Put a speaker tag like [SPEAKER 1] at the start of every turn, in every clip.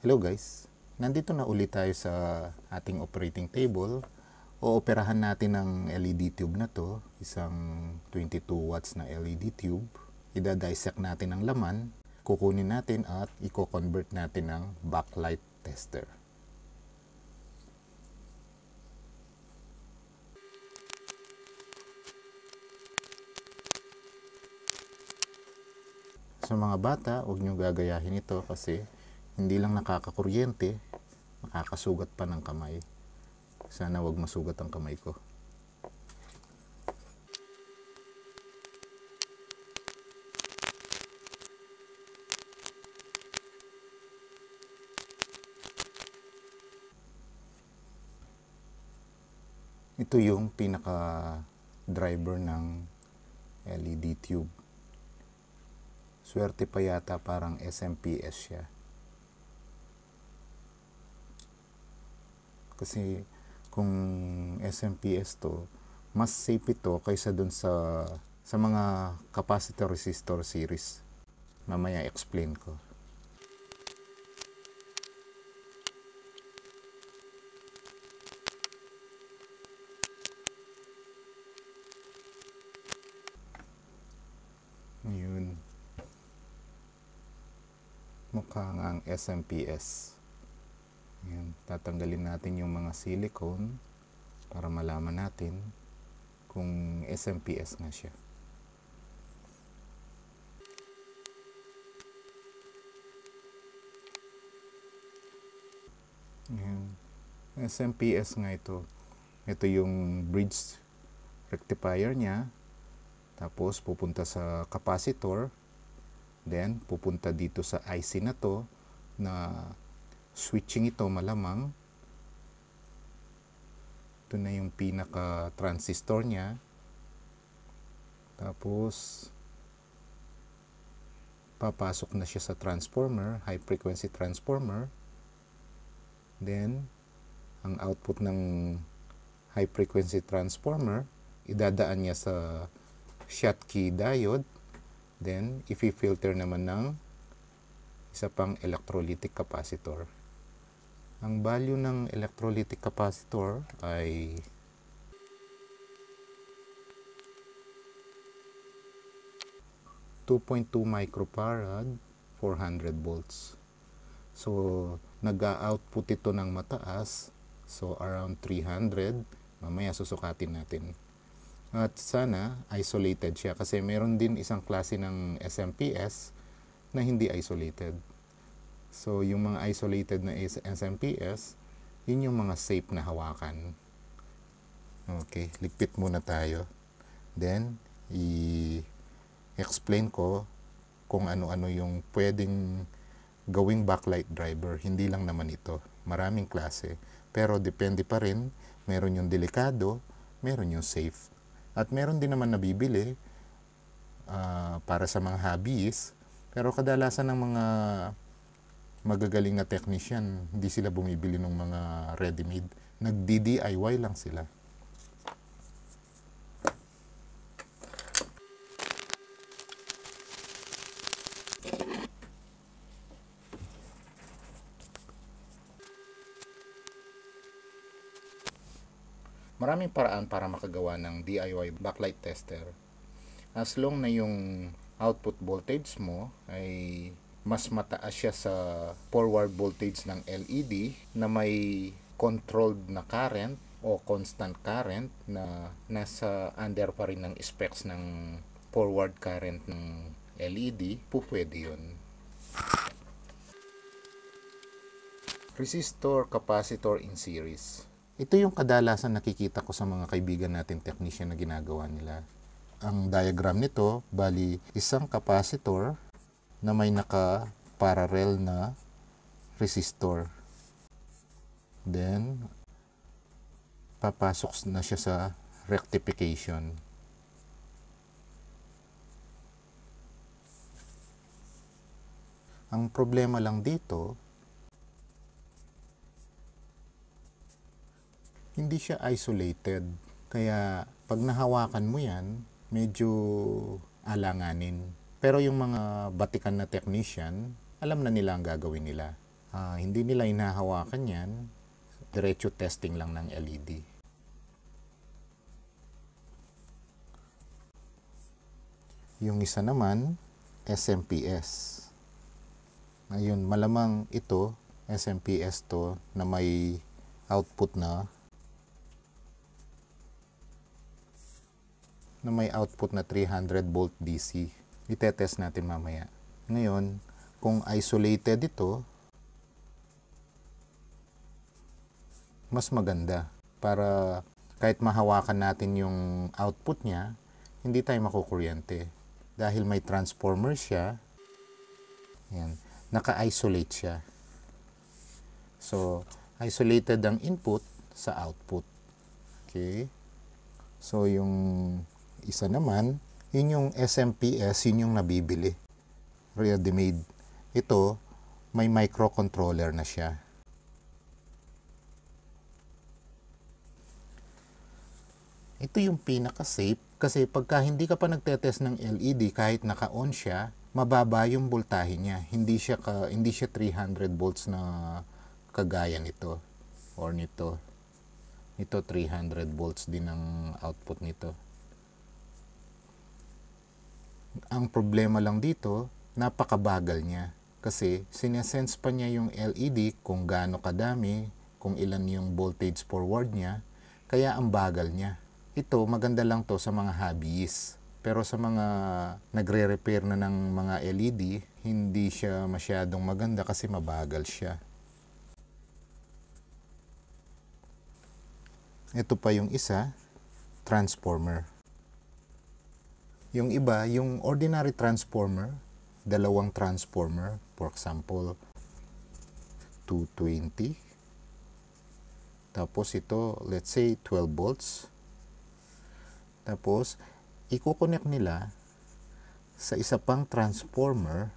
[SPEAKER 1] Hello guys, nandito na ulit tayo sa ating operating table. Ooperahan natin ang LED tube na to, isang 22 watts na LED tube. Idadissect natin ang laman, kukunin natin at i-convert natin ang backlight tester. Sa mga bata, huwag nyo gagayahin ito kasi hindi lang nakakakuryente, nakakasugat pa ng kamay. Sana wag masugat ang kamay ko. ito yung pinaka driver ng LED tube swerte pa yata parang SMPS siya Kasi kung SMPS to, mas safe ito kaysa dun sa sa mga capacitor resistor series. Mamaya explain ko. Yun. Mukha nga ang SMPS. Ayan, tatanggalin natin yung mga silicone para malaman natin kung SMPS nga siya. Ayan. SMPS nga ito. Ito yung bridge rectifier niya. Tapos pupunta sa capacitor. Then pupunta dito sa IC na to na switching ito malamang ito na yung pinaka transistor niya tapos papasok na siya sa transformer high frequency transformer then ang output ng high frequency transformer idadaan niya sa Schottky diode then ifi-filter naman ng isa pang electrolytic capacitor ang value ng electrolytic capacitor ay .2 microfarad 400 volts so nag-output ito ng mataas so around 300 mamaya susukatin natin at sana isolated siya kasi meron din isang klase ng SMPS na hindi isolated So, yung mga isolated na SMPS, yun yung mga safe na hawakan. Okay, ligpit muna tayo. Then, i-explain ko kung ano-ano yung pwedeng gawing backlight driver. Hindi lang naman ito. Maraming klase. Pero depende pa rin. Meron yung delikado, meron yung safe. At meron din naman nabibili uh, para sa mga hobbies. Pero kadalasan ng mga magagaling na technician, hindi sila bumibili ng mga ready-made. Nag-DIY lang sila. Maraming paraan para makagawa ng DIY backlight tester. As long na yung output voltage mo ay mas mataas siya sa forward voltage ng LED na may controlled na current o constant current na nasa under pa rin ng specs ng forward current ng LED, po yun. Resistor, capacitor in series. Ito yung kadalasan nakikita ko sa mga kaibigan natin technician na ginagawa nila. Ang diagram nito, bali isang capacitor na may naka-parallel na resistor. Then, papasok na siya sa rectification. Ang problema lang dito, hindi siya isolated. Kaya pag nahawakan mo yan, medyo alanganin. Pero yung mga batikan na technician, alam na nila ang gagawin nila. Uh, hindi nila inahawakan yan. Diretso testing lang ng LED. Yung isa naman, SMPS. Ngayon, malamang ito, SMPS to, na may output na na may output na 300 volt DC. Itetest natin mamaya. Ngayon, kung isolated ito, mas maganda para kahit mahawakan natin yung output niya, hindi tayo makukuryente. Dahil may transformer siya, yan, naka-isolate siya. So, isolated ang input sa output. Okay? So, yung isa naman, yun yung SMPS, yun yung nabibili. Ready-made. Ito, may microcontroller na siya. Ito yung pinaka-safe kasi pagka hindi ka pa nagtetest ng LED kahit naka-on siya, mababa yung voltahe niya. Hindi siya ka, hindi siya 300 volts na kagaya nito or nito. Ito 300 volts din ang output nito. Ang problema lang dito, napakabagal niya. Kasi sinesense pa niya yung LED kung gaano kadami, kung ilan yung voltage forward niya, kaya ang bagal niya. Ito maganda lang to sa mga hobbyist. Pero sa mga nagre-repair na ng mga LED, hindi siya masyadong maganda kasi mabagal siya. Ito pa yung isa, transformer. Yung iba, yung ordinary transformer, dalawang transformer, for example, 220. Tapos ito, let's say 12 volts. Tapos, i-connect nila sa isa pang transformer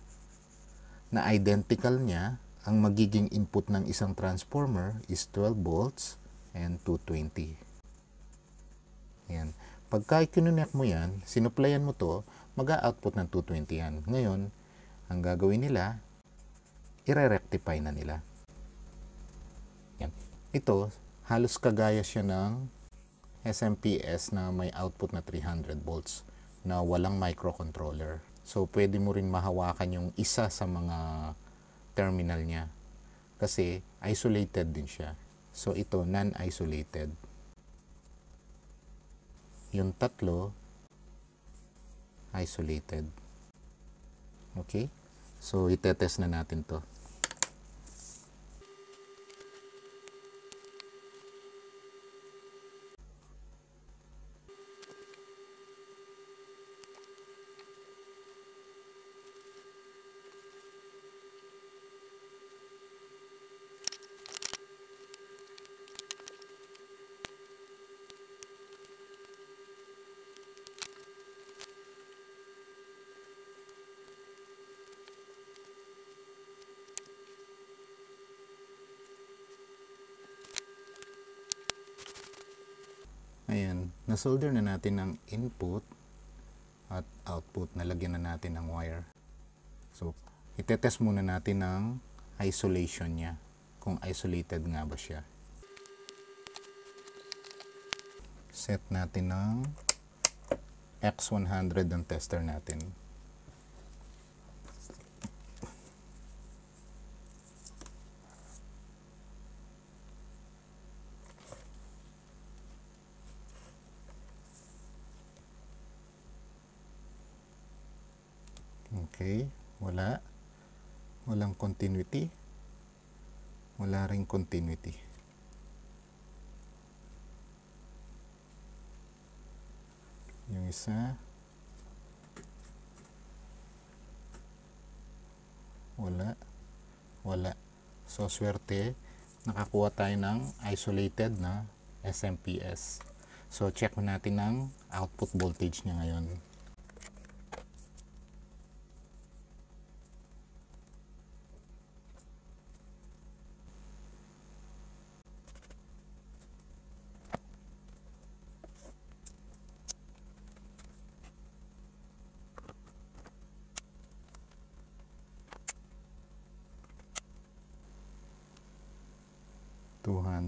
[SPEAKER 1] na identical niya, ang magiging input ng isang transformer is 12 volts and 220. Ayan. Pagka kinonect mo yan, sinuplayan mo to, mag-output ng 220 yan. Ngayon, ang gagawin nila, ire-rectify na nila. Yan. Ito, halos kagaya siya ng SMPS na may output na 300 volts na walang microcontroller. So, pwede mo rin mahawakan yung isa sa mga terminal niya kasi isolated din siya. So, ito non-isolated yung tatlo isolated. Okay? So, itetest na natin to. Ayan, nasolder na natin ang input at output. Nalagyan na natin ang wire. So, itetest muna natin ang isolation niya. Kung isolated nga ba siya. Set natin ng X100 ang tester natin. Okay, wala. Walang continuity. Wala ring continuity. Yung isa. Wala. Wala. So, swerte, nakakuha tayo ng isolated na SMPS. So, check natin ang output voltage niya ngayon.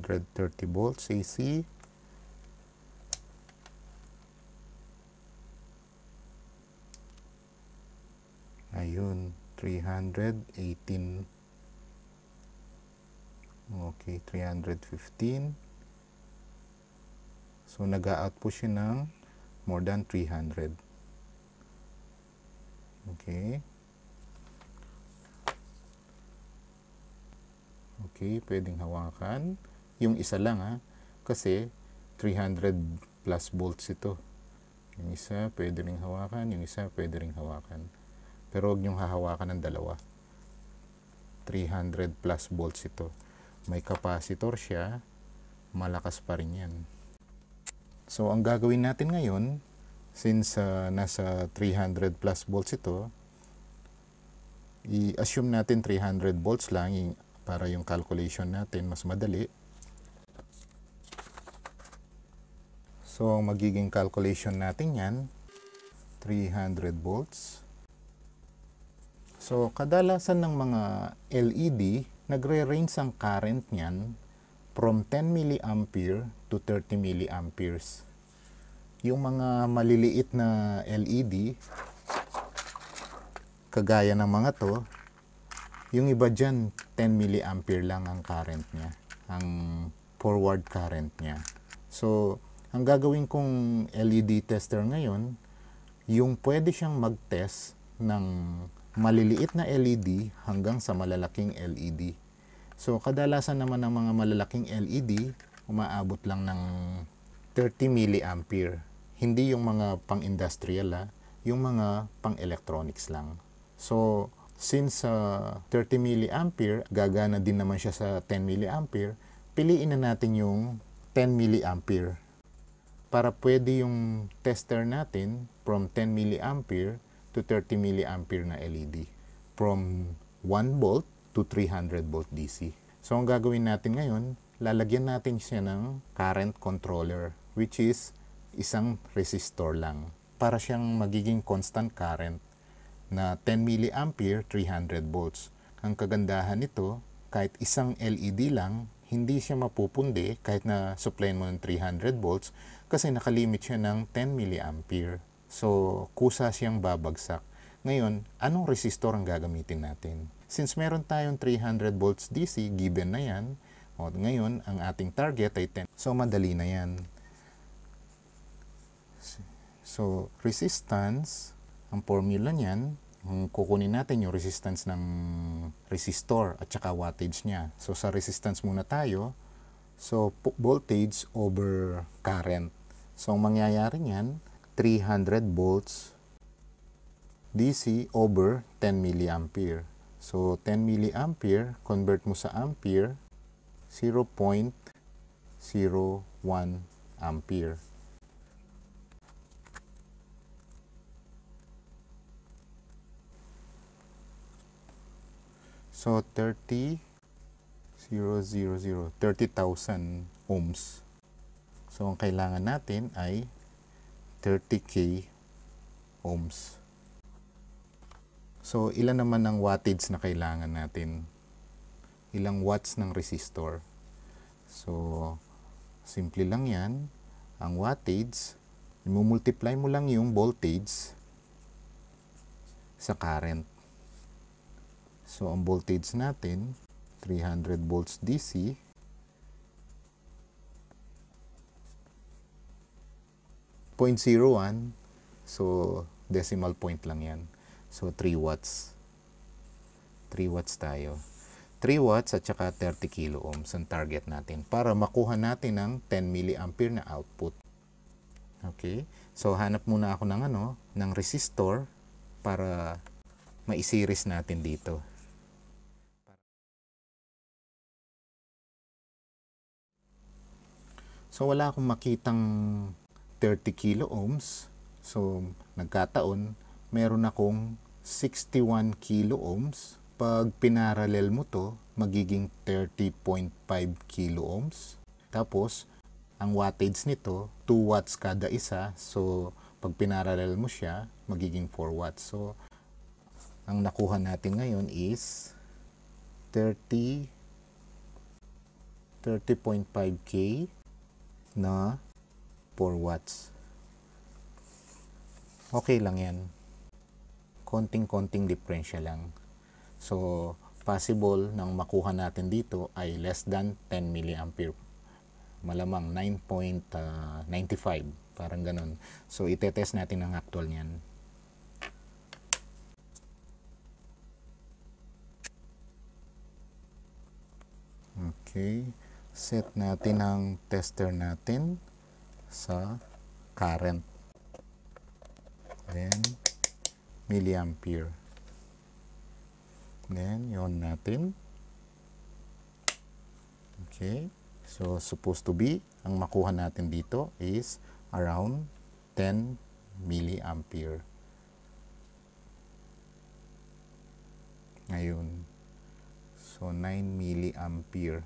[SPEAKER 1] 130 volts AC ayun 318 okay 315 so nag-output siya ng more than 300 okay okay pwedeng hawakan yung isa lang ha. Kasi 300 plus volts ito. Yung isa pwede ring hawakan, yung isa pwede ring hawakan. Pero huwag niyong hahawakan ng dalawa. 300 plus volts ito. May capacitor siya, malakas pa rin yan. So ang gagawin natin ngayon, since uh, nasa 300 plus volts ito, i-assume natin 300 volts lang para yung calculation natin mas madali. So, ang magiging calculation natin yan, 300 volts. So, kadalasan ng mga LED, nagre-range ang current niyan from 10 milliampere to 30 milliamperes. Yung mga maliliit na LED, kagaya ng mga to, yung iba dyan, 10 milliampere lang ang current niya, ang forward current niya. So, ang gagawin kong LED tester ngayon, yung pwede siyang mag-test ng maliliit na LED hanggang sa malalaking LED. So, kadalasan naman ng mga malalaking LED, umaabot lang ng 30 milliampere. Hindi yung mga pang-industrial ha, ah. yung mga pang-electronics lang. So, since uh, ah, 30 milliampere, gagana din naman siya sa 10 milliampere, piliin na natin yung 10 milliampere para pwede yung tester natin from 10 milliampere to 30 milliampere na LED. From 1 volt to 300 volt DC. So ang gagawin natin ngayon, lalagyan natin siya ng current controller which is isang resistor lang para siyang magiging constant current na 10 milliampere 300 volts. Ang kagandahan nito, kahit isang LED lang, hindi siya mapupundi kahit na supply mo ng 300 volts kasi nakalimit siya ng 10 mA. So, kusa siyang babagsak. Ngayon, anong resistor ang gagamitin natin? Since meron tayong 300 volts DC, given na yan, o, ngayon, ang ating target ay 10. So, madali na yan. So, resistance, ang formula niyan, kukunin natin yung resistance ng resistor at saka wattage niya. So, sa resistance muna tayo, So, voltage over current. So, ang mangyayari niyan, 300 volts DC over 10 milliampere. So, 10 milliampere, convert mo sa ampere, 0.01 ampere. So, 30 0, 30,000 ohms. So, ang kailangan natin ay 30k ohms. So, ilan naman ang wattage na kailangan natin? Ilang watts ng resistor? So, simple lang yan. Ang wattage, multiply mo lang yung voltage sa current. So, ang voltage natin 300 volts DC point zero one so decimal point lang yan so 3 watts 3 watts tayo 3 watts at saka 30 kilo ohms ang target natin para makuha natin ang 10 milliampere na output okay so hanap muna ako ng ano ng resistor para ma-series natin dito So wala akong makitang 30 kilo ohms. So nagkataon, meron akong 61 kilo ohms. Pag pinaralel mo to, magiging 30.5 kilo ohms. Tapos, ang wattage nito, 2 watts kada isa. So, pag pinaralel mo siya, magiging 4 watts. So, ang nakuha natin ngayon is 30 30.5K na 4 watts. Okay lang yan. Konting-konting diferensya lang. So, possible nang makuha natin dito ay less than 10 milliampere malamang 9.95 ah, parang ganun so itetest natin ang actual niyan okay set natin ang tester natin sa current. Then, milliampere. Then, yon natin. Okay. So, supposed to be, ang makuha natin dito is around 10 milliampere. Ngayon. So, 9 milliampere.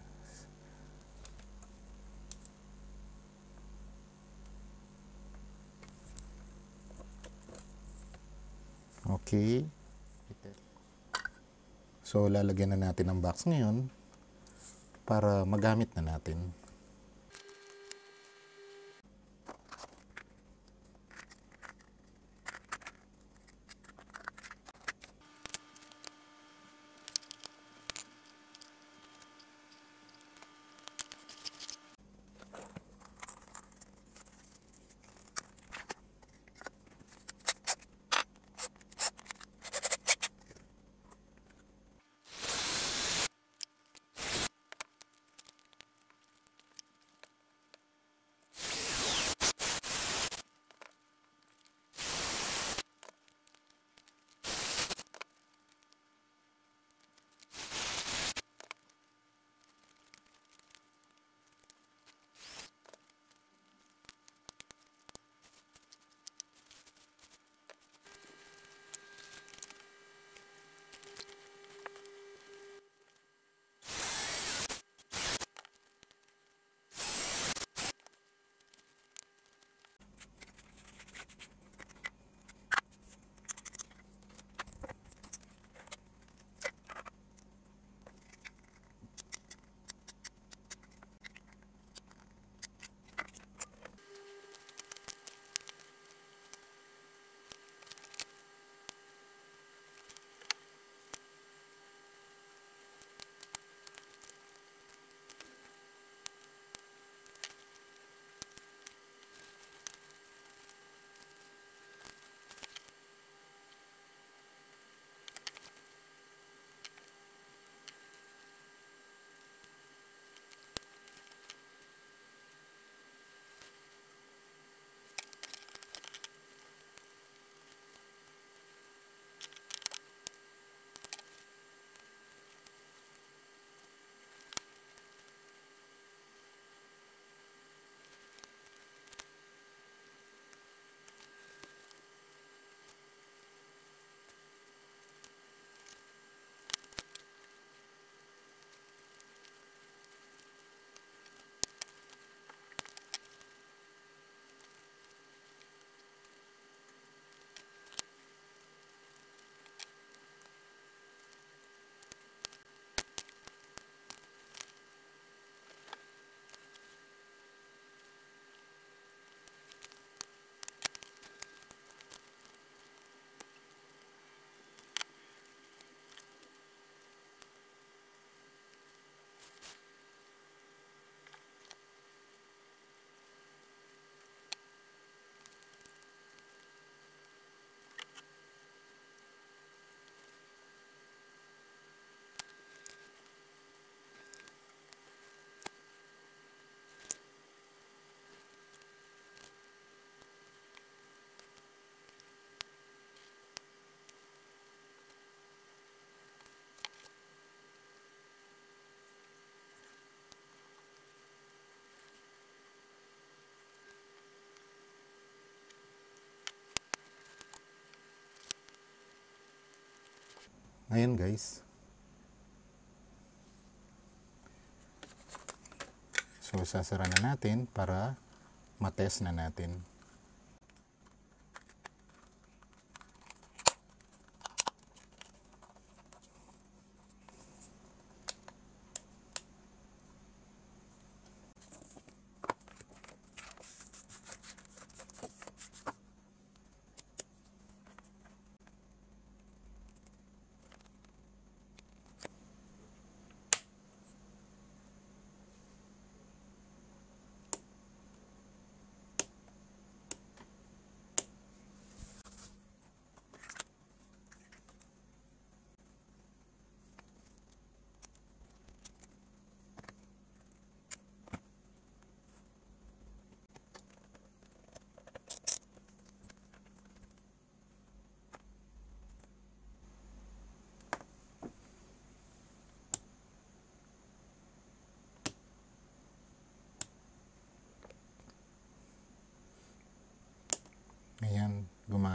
[SPEAKER 1] Okay. So, lalagyan na natin ng box ngayon para magamit na natin. Ngayon guys, so sasara na natin para matest na natin.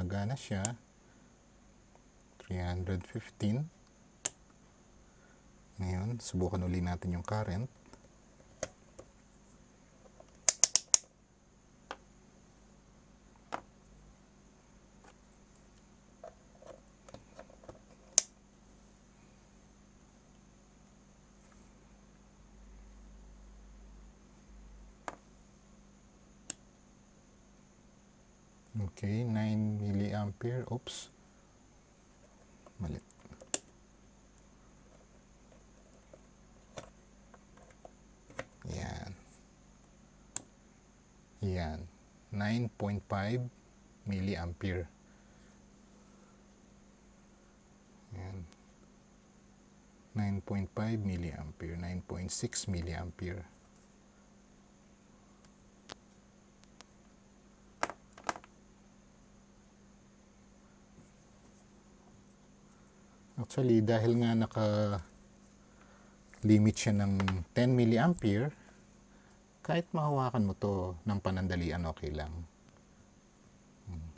[SPEAKER 1] umaga na siya 315 ngayon subukan uli natin yung current 9.5 milliampere. Ayan. 9.5 milliampere, 9.6 milliampere. Actually, dahil nga naka limit siya ng 10 milliampere, kahit mahawakan mo to ng panandalian, okay lang. Hmm.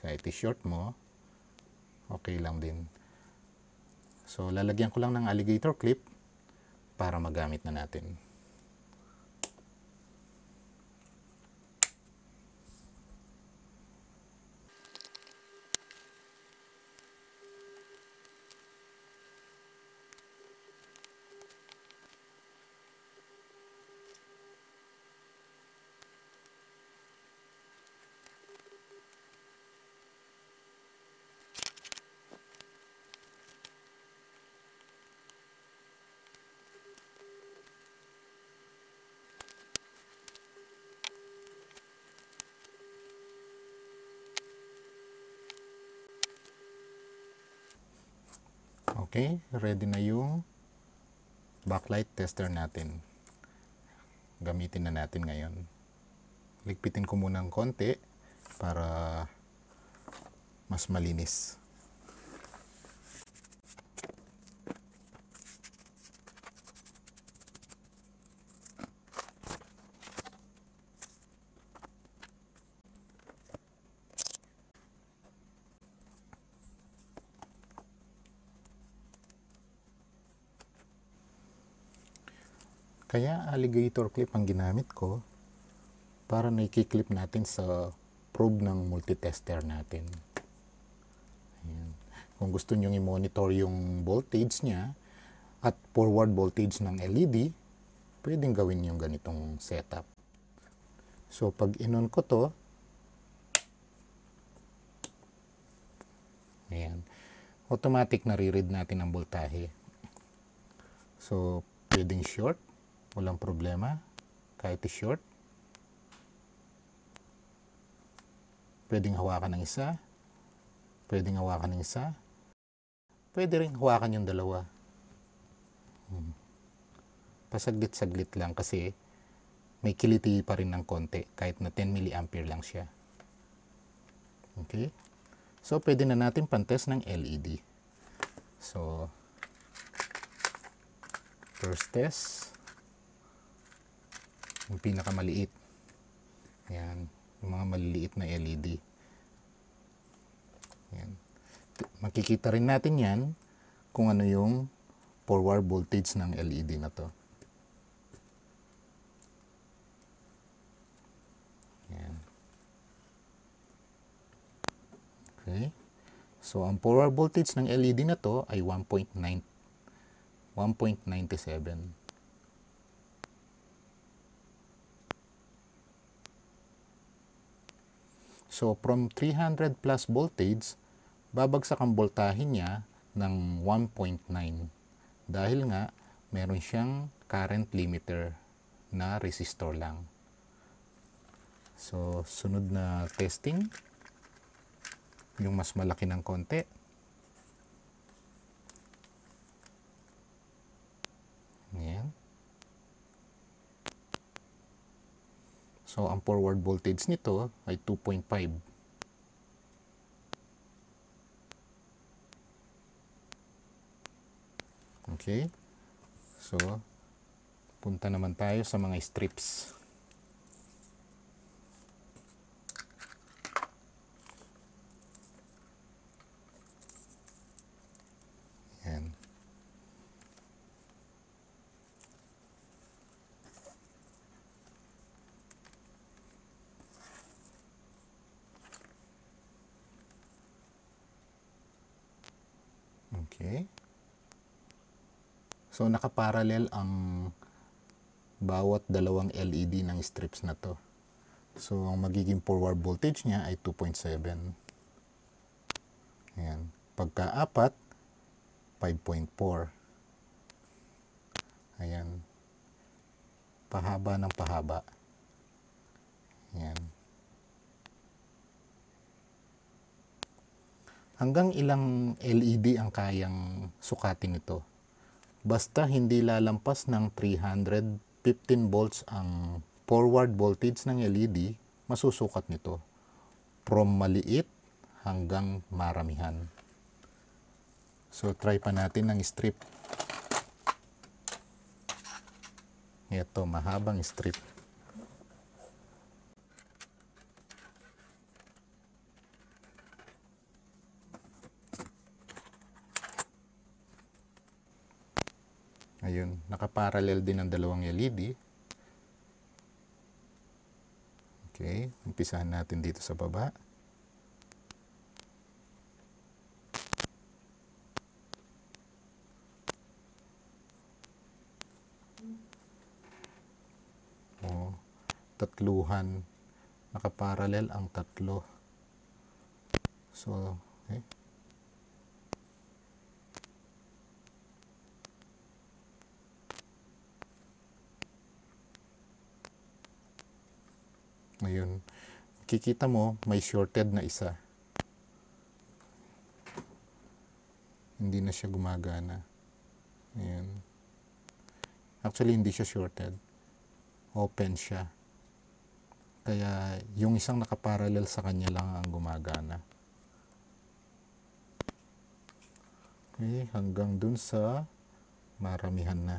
[SPEAKER 1] Kahit i-short mo, okay lang din. So, lalagyan ko lang ng alligator clip para magamit na natin. Okay, ready na yung backlight tester natin. Gamitin na natin ngayon. Ligpitin ko muna ng konti para mas malinis. Kaya alligator clip ang ginamit ko para nakiklip natin sa probe ng multitester natin. Ayan. Kung gusto nyo i-monitor yung voltage niya at forward voltage ng LED, pwedeng gawin yung ganitong setup. So pag inon ko to, ayan, automatic nare-read natin ang voltahe. So pwedeng short, Walang problema. Kahit short. Pwedeng hawakan ng isa. Pwedeng hawakan ng isa. Pwede rin hawakan yung dalawa. Hmm. Pasaglit-saglit lang kasi may kiliti pa rin ng konti kahit na 10 milliampere lang siya. Okay? So, pwede na natin pantest ng LED. So, first test yung pinakamaliit ayan yung mga maliliit na LED ayan makikita rin natin yan kung ano yung forward voltage ng LED na to ayan okay so ang forward voltage ng LED na to ay 1.9 1.97 So from 300 plus voltage, babagsak ang voltahin niya ng 1.9 dahil nga meron siyang current limiter na resistor lang. So sunod na testing yung mas malaki ng konti. Ayan. So, ang forward voltage nito ay 2.5. Okay. So, punta naman tayo sa mga strips. So nakaparallel ang bawat dalawang LED ng strips na to. So ang magiging forward voltage niya ay 2.7. Ayan. Pagka apat, 5.4. Ayan. Pahaba ng pahaba. Ayan. Hanggang ilang LED ang kayang sukatin ito? basta hindi lalampas ng 315 volts ang forward voltage ng LED, masusukat nito from maliit hanggang maramihan. So try pa natin ng strip. Ito, mahabang strip. Ayun, nakaparallel din ang dalawang LED. Eh. Okay, umpisahan natin dito sa baba. O, oh, tatluhan. Nakaparallel ang tatlo. So, okay. Eh, Ngayon, kikita mo, may shorted na isa. Hindi na siya gumagana. Ayan. Actually, hindi siya shorted. Open siya. Kaya, yung isang nakaparallel sa kanya lang ang gumagana. Okay, hanggang dun sa maramihan na.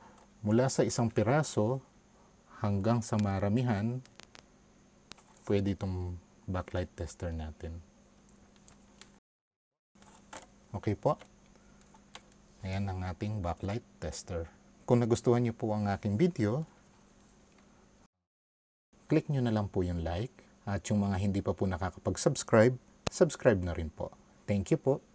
[SPEAKER 1] mula sa isang piraso hanggang sa maramihan, pwede itong backlight tester natin. Okay po. Ayan ang ating backlight tester. Kung nagustuhan niyo po ang aking video, click niyo na lang po yung like at yung mga hindi pa po nakakapag-subscribe, subscribe na rin po. Thank you po.